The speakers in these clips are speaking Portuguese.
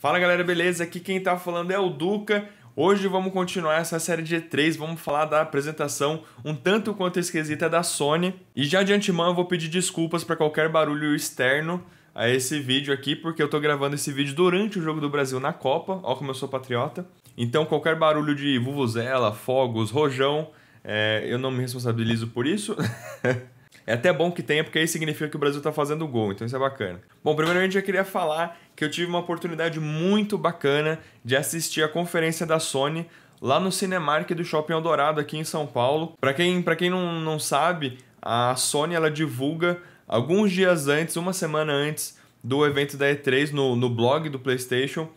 Fala galera, beleza? Aqui quem tá falando é o Duca. Hoje vamos continuar essa série de E3, vamos falar da apresentação um tanto quanto esquisita da Sony. E já de antemão eu vou pedir desculpas para qualquer barulho externo a esse vídeo aqui, porque eu tô gravando esse vídeo durante o jogo do Brasil na Copa, ó como eu sou patriota. Então qualquer barulho de vuvuzela, fogos, rojão, é, eu não me responsabilizo por isso. É até bom que tenha, porque aí significa que o Brasil está fazendo gol, então isso é bacana. Bom, primeiramente eu queria falar que eu tive uma oportunidade muito bacana de assistir a conferência da Sony lá no Cinemark do Shopping Eldorado aqui em São Paulo. Para quem, pra quem não, não sabe, a Sony ela divulga alguns dias antes, uma semana antes do evento da E3 no, no blog do PlayStation,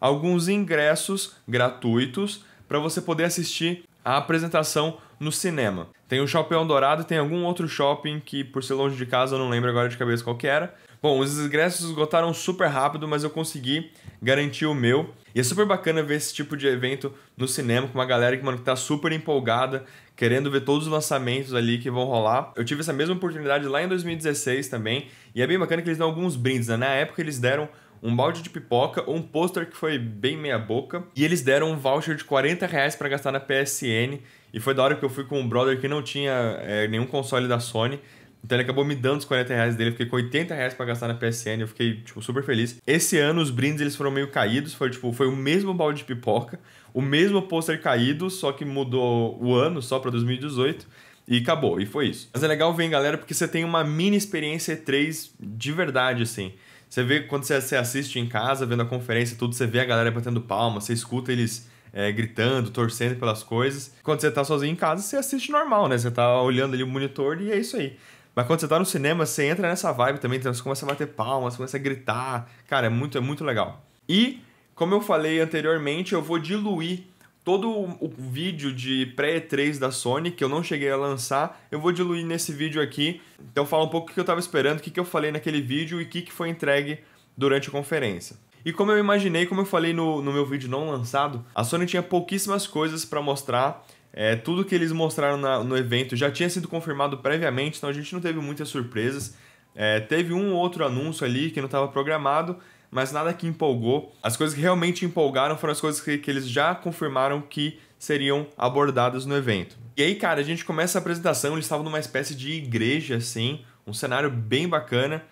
alguns ingressos gratuitos para você poder assistir a apresentação no cinema. Tem o Shopping Dourado e tem algum outro shopping que, por ser longe de casa, eu não lembro agora de cabeça qual que era. Bom, os ingressos esgotaram super rápido, mas eu consegui garantir o meu. E é super bacana ver esse tipo de evento no cinema com uma galera que, mano, que tá super empolgada, querendo ver todos os lançamentos ali que vão rolar. Eu tive essa mesma oportunidade lá em 2016 também, e é bem bacana que eles dão alguns brindes, né? Na época eles deram um balde de pipoca ou um pôster que foi bem meia boca, e eles deram um voucher de 40 reais pra gastar na PSN, e foi da hora que eu fui com um brother que não tinha é, nenhum console da Sony. Então ele acabou me dando os 40 reais dele, fiquei com 80 reais pra gastar na PSN, eu fiquei, tipo, super feliz. Esse ano os brindes eles foram meio caídos, foi tipo, foi o mesmo balde de pipoca, o mesmo pôster caído, só que mudou o ano só pra 2018 e acabou, e foi isso. Mas é legal ver, galera, porque você tem uma mini experiência E3 de verdade, assim. Você vê quando você assiste em casa, vendo a conferência e tudo, você vê a galera batendo palma, você escuta eles é, gritando, torcendo pelas coisas. Quando você tá sozinho em casa, você assiste normal, né? Você tá olhando ali o monitor e é isso aí. Mas quando você tá no cinema, você entra nessa vibe também, então você começa a bater palmas, começa a gritar. Cara, é muito, é muito legal. E, como eu falei anteriormente, eu vou diluir todo o vídeo de pré-E3 da Sony, que eu não cheguei a lançar, eu vou diluir nesse vídeo aqui. Então fala um pouco o que eu estava esperando, o que eu falei naquele vídeo e o que foi entregue durante a conferência. E como eu imaginei, como eu falei no, no meu vídeo não lançado, a Sony tinha pouquíssimas coisas para mostrar. É, tudo que eles mostraram na, no evento já tinha sido confirmado previamente, então a gente não teve muitas surpresas. É, teve um ou outro anúncio ali que não estava programado, mas nada que empolgou. As coisas que realmente empolgaram foram as coisas que, que eles já confirmaram que seriam abordadas no evento. E aí, cara, a gente começa a apresentação, eles estavam numa espécie de igreja assim, um cenário bem bacana.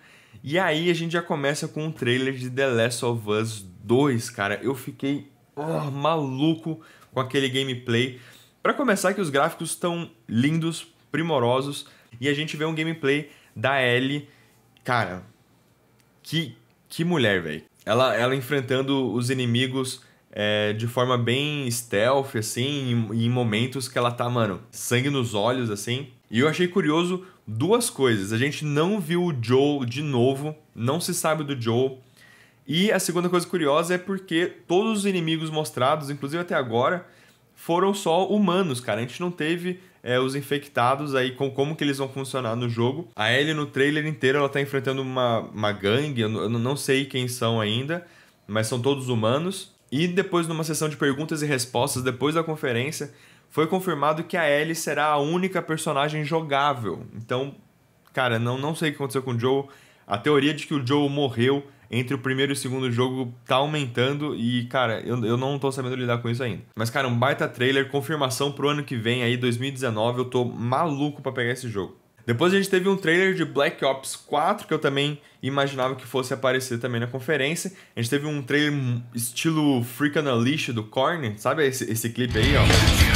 E aí a gente já começa com um trailer de The Last of Us 2, cara. Eu fiquei oh, maluco com aquele gameplay. Para começar que os gráficos estão lindos, primorosos, e a gente vê um gameplay da Ellie, cara, que que mulher, velho. Ela ela enfrentando os inimigos é, de forma bem stealth, assim, em, em momentos que ela tá, mano, sangue nos olhos, assim. E eu achei curioso duas coisas. A gente não viu o Joe de novo, não se sabe do Joe. E a segunda coisa curiosa é porque todos os inimigos mostrados, inclusive até agora, foram só humanos, cara. A gente não teve é, os infectados aí, com como que eles vão funcionar no jogo. A Ellie no trailer inteiro, ela tá enfrentando uma, uma gangue, eu não sei quem são ainda, mas são todos humanos. E depois, numa sessão de perguntas e respostas, depois da conferência, foi confirmado que a Ellie será a única personagem jogável. Então, cara, não, não sei o que aconteceu com o Joe. A teoria de que o Joe morreu entre o primeiro e o segundo jogo tá aumentando e, cara, eu, eu não tô sabendo lidar com isso ainda. Mas, cara, um baita trailer, confirmação pro ano que vem, aí 2019, eu tô maluco para pegar esse jogo. Depois a gente teve um trailer de Black Ops 4, que eu também imaginava que fosse aparecer também na conferência. A gente teve um trailer estilo Freak Unleashed do Korn, sabe esse, esse clipe aí, ó?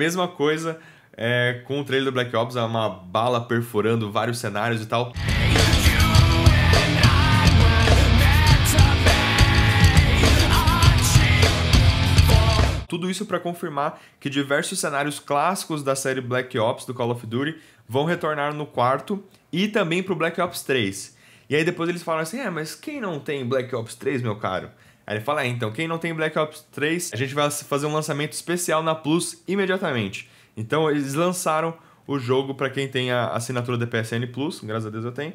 mesma coisa é, com o trailer do Black Ops, é uma bala perfurando vários cenários e tal. Tudo isso para confirmar que diversos cenários clássicos da série Black Ops do Call of Duty vão retornar no quarto e também para o Black Ops 3. E aí depois eles falam assim: é, mas quem não tem Black Ops 3, meu caro? Aí ele fala: é, então, quem não tem Black Ops 3, a gente vai fazer um lançamento especial na Plus imediatamente. Então, eles lançaram o jogo para quem tem a assinatura da PSN Plus, graças a Deus eu tenho,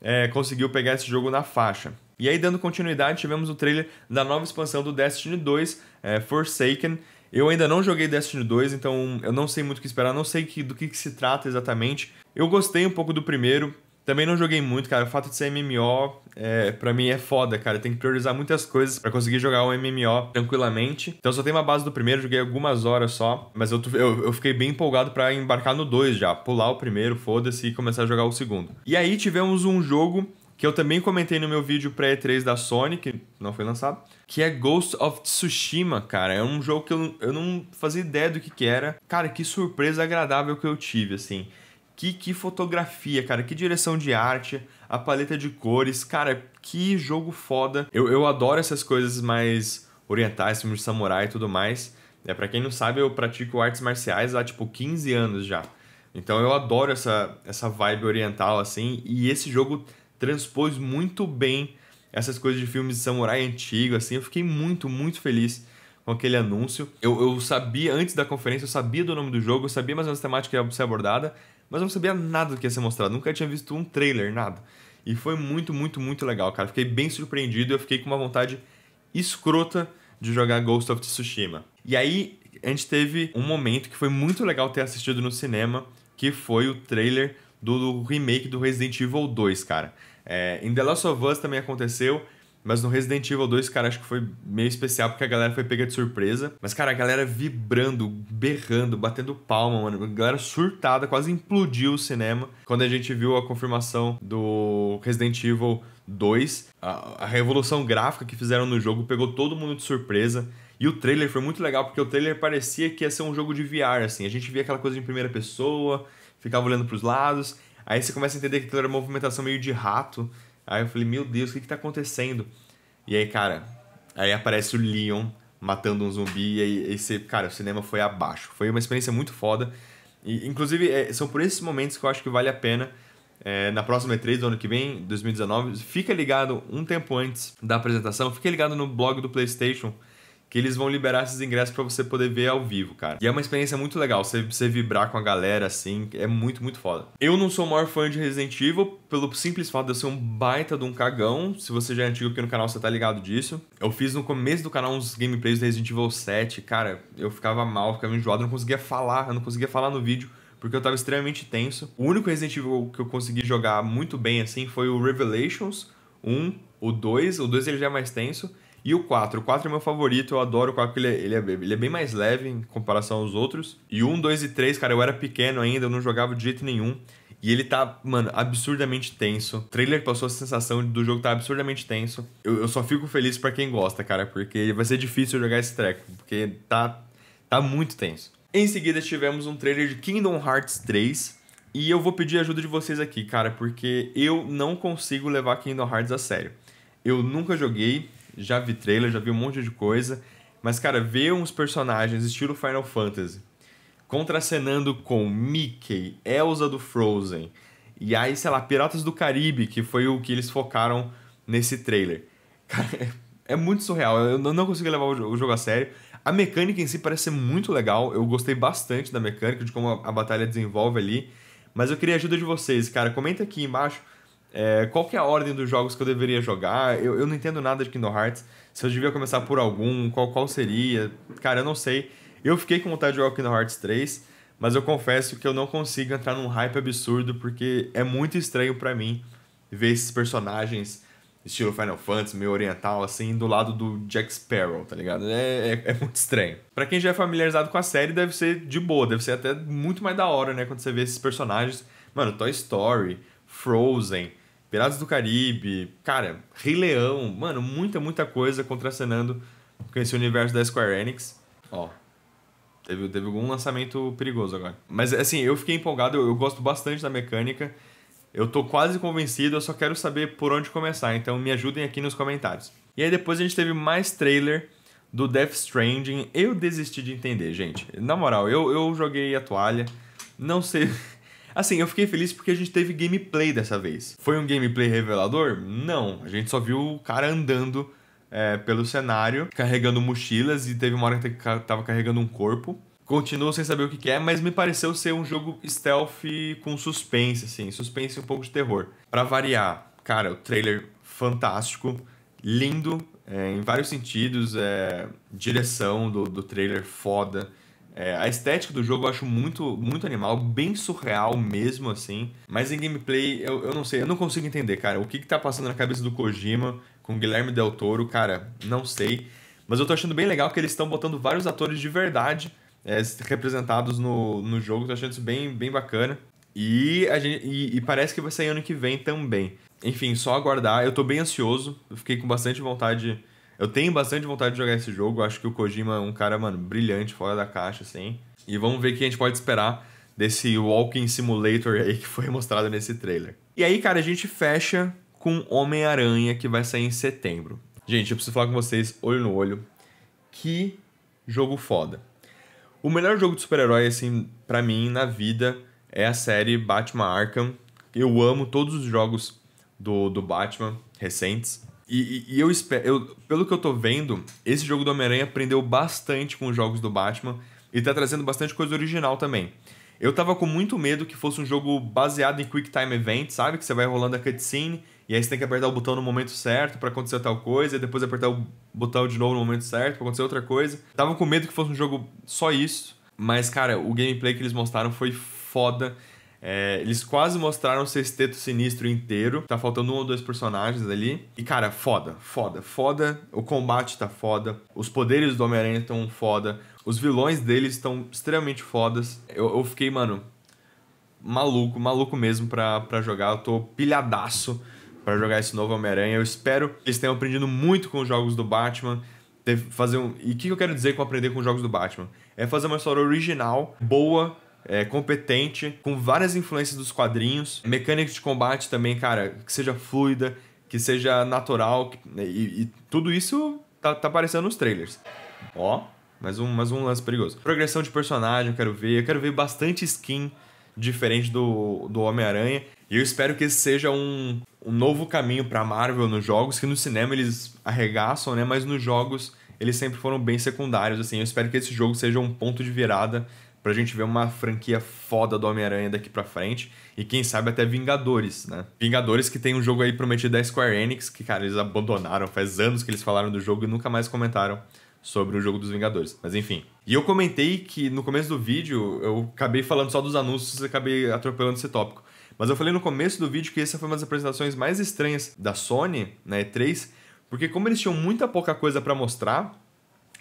é, conseguiu pegar esse jogo na faixa. E aí, dando continuidade, tivemos o trailer da nova expansão do Destiny 2, é, Forsaken. Eu ainda não joguei Destiny 2, então eu não sei muito o que esperar, não sei que, do que, que se trata exatamente. Eu gostei um pouco do primeiro, também não joguei muito, cara. O fato de ser MMO, é, para mim, é foda, cara. Tem que priorizar muitas coisas para conseguir jogar um MMO tranquilamente. Então, só tem uma base do primeiro, joguei algumas horas só. Mas eu, eu, eu fiquei bem empolgado para embarcar no 2 já. Pular o primeiro, foda-se, e começar a jogar o segundo. E aí tivemos um jogo que eu também comentei no meu vídeo pré-E3 da Sony, que não foi lançado, que é Ghost of Tsushima, cara. É um jogo que eu, eu não fazia ideia do que, que era. Cara, que surpresa agradável que eu tive, assim. Que, que fotografia, cara, que direção de arte, a paleta de cores, cara, que jogo foda. Eu, eu adoro essas coisas mais orientais, filmes de samurai e tudo mais. É, para quem não sabe, eu pratico artes marciais há tipo 15 anos já. Então eu adoro essa, essa vibe oriental assim, e esse jogo transpôs muito bem essas coisas de filmes de samurai antigo assim. Eu fiquei muito, muito feliz com aquele anúncio. Eu, eu sabia, antes da conferência, eu sabia do nome do jogo, eu sabia mais ou menos a temática que ia ser abordada mas eu não sabia nada do que ia ser mostrado, nunca tinha visto um trailer, nada. E foi muito, muito, muito legal, cara. Fiquei bem surpreendido, eu fiquei com uma vontade escrota de jogar Ghost of Tsushima. E aí a gente teve um momento que foi muito legal ter assistido no cinema, que foi o trailer do remake do Resident Evil 2, cara. É, em The Last of Us também aconteceu, mas no Resident Evil 2, cara, acho que foi meio especial porque a galera foi pega de surpresa. Mas, cara, a galera vibrando, berrando, batendo palma, mano. A galera surtada, quase implodiu o cinema. Quando a gente viu a confirmação do Resident Evil 2, a, a revolução gráfica que fizeram no jogo pegou todo mundo de surpresa. E o trailer foi muito legal porque o trailer parecia que ia ser um jogo de VR, assim. A gente via aquela coisa em primeira pessoa, ficava olhando para os lados. Aí você começa a entender que aquilo era uma movimentação meio de rato Aí eu falei, meu Deus, o que que tá acontecendo? E aí, cara, aí aparece o Leon matando um zumbi e aí esse, cara, o cinema foi abaixo. Foi uma experiência muito foda. E, inclusive, é, são por esses momentos que eu acho que vale a pena. É, na próxima E3 do ano que vem, 2019, fica ligado um tempo antes da apresentação, fica ligado no blog do PlayStation, que eles vão liberar esses ingressos para você poder ver ao vivo, cara. E é uma experiência muito legal, você, você vibrar com a galera assim, é muito, muito foda. Eu não sou o maior fã de Resident Evil, pelo simples fato de eu ser um baita de um cagão. Se você já é antigo aqui no canal, você tá ligado disso. Eu fiz no começo do canal uns gameplays do Resident Evil 7, cara, eu ficava mal, ficava enjoado, não conseguia falar, eu não conseguia falar no vídeo porque eu tava extremamente tenso. O único Resident Evil que eu consegui jogar muito bem assim foi o Revelations 1, o 2, o 2 ele já é mais tenso, e o 4. O 4 é meu favorito, eu adoro o 4 porque ele é, ele, é, ele é bem mais leve em comparação aos outros. E o 1, 2 e 3, cara, eu era pequeno ainda, eu não jogava de jeito nenhum. E ele tá, mano, absurdamente tenso. O trailer passou a sensação do jogo tá absurdamente tenso. Eu, eu só fico feliz para quem gosta, cara, porque vai ser difícil jogar esse treco, porque tá, tá muito tenso. Em seguida tivemos um trailer de Kingdom Hearts 3. E eu vou pedir a ajuda de vocês aqui, cara, porque eu não consigo levar Kingdom Hearts a sério. Eu nunca joguei, já vi trailer, já vi um monte de coisa. Mas, cara, ver uns personagens estilo Final Fantasy contracenando com Mickey, Elsa do Frozen, e aí, sei lá, Piratas do Caribe, que foi o que eles focaram nesse trailer. Cara, é muito surreal. Eu não consigo levar o jogo a sério. A mecânica em si parece ser muito legal. Eu gostei bastante da mecânica, de como a batalha desenvolve ali. Mas eu queria a ajuda de vocês, cara. Comenta aqui embaixo é, qual que é a ordem dos jogos que eu deveria jogar? Eu, eu não entendo nada de Kingdom Hearts. Se eu devia começar por algum, qual, qual seria? Cara, eu não sei. Eu fiquei com vontade de jogar Kingdom Hearts 3, mas eu confesso que eu não consigo entrar num hype absurdo porque é muito estranho para mim ver esses personagens estilo Final Fantasy, meio oriental, assim, do lado do Jack Sparrow, tá ligado? É, é, é muito estranho. Para quem já é familiarizado com a série, deve ser de boa, deve ser até muito mais da hora, né? Quando você vê esses personagens. Mano, Toy Story, Frozen, Piratas do Caribe, cara, Rei Leão, mano, muita, muita coisa contracenando com esse universo da Square Enix. Ó, teve, teve algum lançamento perigoso agora. Mas assim, eu fiquei empolgado, eu, eu gosto bastante da mecânica. Eu tô quase convencido, eu só quero saber por onde começar, então me ajudem aqui nos comentários. E aí depois a gente teve mais trailer do Death Stranding. Eu desisti de entender, gente. Na moral, eu, eu joguei a toalha, não sei. Assim, eu fiquei feliz porque a gente teve gameplay dessa vez. Foi um gameplay revelador? Não, a gente só viu o cara andando é, pelo cenário, carregando mochilas e teve uma hora que tava carregando um corpo. Continuo sem saber o que, que, é, mas me pareceu ser um jogo stealth com suspense, assim, suspense e um pouco de terror. Para variar, cara, o trailer fantástico, lindo é, em vários sentidos, é, direção do, do trailer foda, é, a estética do jogo eu acho muito, muito animal, bem surreal mesmo assim. Mas em gameplay, eu, eu não sei, eu não consigo entender, cara. O que, que tá passando na cabeça do Kojima com Guilherme Del Toro, cara, não sei. Mas eu tô achando bem legal que eles estão botando vários atores de verdade é, representados no, no jogo, tô achando isso bem, bem bacana. E, a gente, e, e, parece que vai sair ano que vem também. Enfim, só aguardar. Eu tô bem ansioso, eu fiquei com bastante vontade eu tenho bastante vontade de jogar esse jogo. Acho que o Kojima é um cara, mano, brilhante, fora da caixa, assim. E vamos ver o que a gente pode esperar desse Walking Simulator aí que foi mostrado nesse trailer. E aí, cara, a gente fecha com Homem-Aranha, que vai sair em setembro. Gente, eu preciso falar com vocês, olho no olho. Que jogo foda. O melhor jogo de super-herói, assim, para mim, na vida, é a série Batman Arkham. Eu amo todos os jogos do, do Batman recentes. E, e, eu espero. Eu, pelo que eu tô vendo, esse jogo do Homem-Aranha aprendeu bastante com os jogos do Batman e tá trazendo bastante coisa original também. Eu tava com muito medo que fosse um jogo baseado em Quick Time Event, sabe? Que você vai rolando a cutscene e aí você tem que apertar o botão no momento certo para acontecer tal coisa, e depois apertar o botão de novo no momento certo para acontecer outra coisa. Tava com medo que fosse um jogo só isso, mas cara, o gameplay que eles mostraram foi foda. É, eles quase mostraram o sexteto sinistro inteiro. Tá faltando um ou dois personagens ali. E, cara, foda, foda, foda. O combate tá foda. Os poderes do Homem-Aranha estão foda. Os vilões deles estão extremamente fodas. Eu, eu, fiquei, mano, maluco, maluco mesmo pra, pra jogar. Eu tô pilhadaço para jogar esse novo Homem-Aranha. Eu espero que eles tenham aprendido muito com os jogos do Batman. Fazer um... E o que eu quero dizer com aprender com os jogos do Batman? É fazer uma história original, boa, é, competente, com várias influências dos quadrinhos, mecânica de combate também, cara, que seja fluida, que seja natural, que, né, e, e, tudo isso tá, tá aparecendo nos trailers. Ó, mais um, mais um lance perigoso. Progressão de personagem, eu quero ver, eu quero ver bastante skin diferente do, do Homem-Aranha. E eu espero que esse seja um, um novo caminho para Marvel nos jogos, que no cinema eles arregaçam, né? Mas nos jogos eles sempre foram bem secundários, assim. Eu espero que esse jogo seja um ponto de virada pra gente ver uma franquia foda do Homem-Aranha daqui pra frente. E quem sabe até Vingadores, né? Vingadores que tem um jogo aí prometido da Square Enix, que, cara, eles abandonaram. Faz anos que eles falaram do jogo e nunca mais comentaram sobre o jogo dos Vingadores. Mas enfim. E eu comentei que no começo do vídeo eu acabei falando só dos anúncios e acabei atropelando esse tópico. Mas eu falei no começo do vídeo que essa foi uma das apresentações mais estranhas da Sony na né, E3, porque como eles tinham muita pouca coisa para mostrar,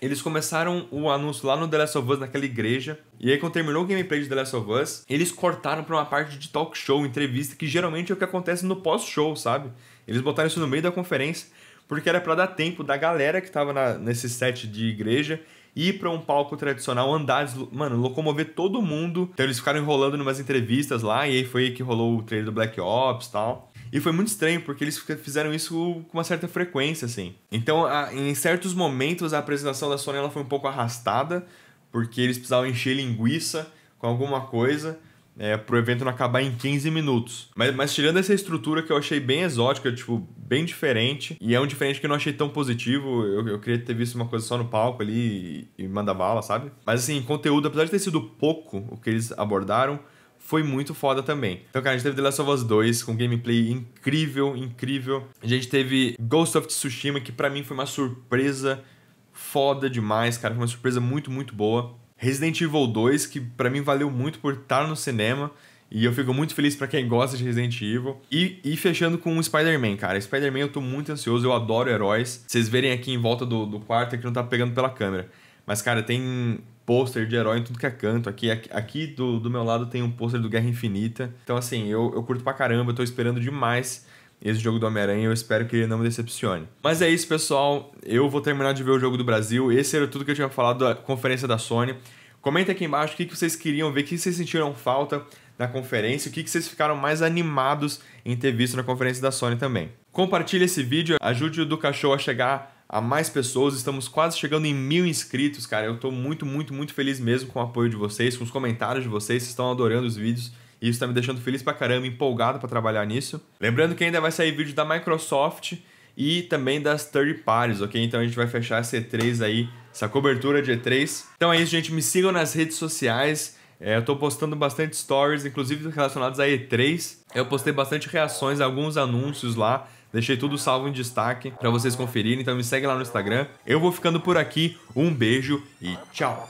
eles começaram o anúncio lá no The Last of Us, naquela igreja. E aí, quando terminou o gameplay de The Last of Us, eles cortaram pra uma parte de talk show, entrevista, que geralmente é o que acontece no pós-show, sabe? Eles botaram isso no meio da conferência, porque era para dar tempo da galera que tava na, nesse set de igreja ir para um palco tradicional, andar, mano, locomover todo mundo. Então eles ficaram enrolando em umas entrevistas lá, e aí foi aí que rolou o trailer do Black Ops e tal. E foi muito estranho, porque eles fizeram isso com uma certa frequência, assim. Então, a, em certos momentos, a apresentação da Sony ela foi um pouco arrastada, porque eles precisavam encher linguiça com alguma coisa é, pro evento não acabar em 15 minutos. Mas, mas, tirando essa estrutura que eu achei bem exótica, tipo, bem diferente, e é um diferente que eu não achei tão positivo, eu, eu queria ter visto uma coisa só no palco ali e, e manda bala, sabe? Mas assim, conteúdo, apesar de ter sido pouco o que eles abordaram, foi muito foda também. Então, cara, a gente teve The Last of Us 2 com gameplay incrível, incrível. A gente teve Ghost of Tsushima, que para mim foi uma surpresa foda demais, cara. Foi uma surpresa muito, muito boa. Resident Evil 2, que para mim valeu muito por estar no cinema. E eu fico muito feliz para quem gosta de Resident Evil. E, e fechando com o Spider-Man, cara. Spider-Man eu tô muito ansioso, eu adoro heróis. Vocês verem aqui em volta do, do quarto, aqui é não tá pegando pela câmera. Mas, cara, tem pôster de herói em tudo que é canto. Aqui, aqui do, do meu lado tem um pôster do Guerra Infinita. Então, assim, eu, eu curto pra caramba, eu tô esperando demais esse jogo do Homem-Aranha. Eu espero que ele não me decepcione. Mas é isso, pessoal. Eu vou terminar de ver o jogo do Brasil. Esse era tudo que eu tinha falado da conferência da Sony. Comenta aqui embaixo o que, que vocês queriam ver, o que vocês sentiram falta na conferência, o que, que vocês ficaram mais animados em ter visto na conferência da Sony também. Compartilhe esse vídeo, ajude o do cachorro a chegar a mais pessoas. Estamos quase chegando em mil inscritos, cara. Eu estou muito, muito, muito feliz mesmo com o apoio de vocês, com os comentários de vocês. Vocês estão adorando os vídeos. E isso está me deixando feliz pra caramba, empolgado para trabalhar nisso. Lembrando que ainda vai sair vídeo da Microsoft e também das third parties, ok? Então a gente vai fechar essa E3 aí, essa cobertura de E3. Então é isso, gente. Me sigam nas redes sociais. É, eu tô postando bastante stories, inclusive relacionados a E3. Eu postei bastante reações alguns anúncios lá. Deixei tudo salvo em destaque para vocês conferirem, então me segue lá no Instagram. Eu vou ficando por aqui. Um beijo e tchau.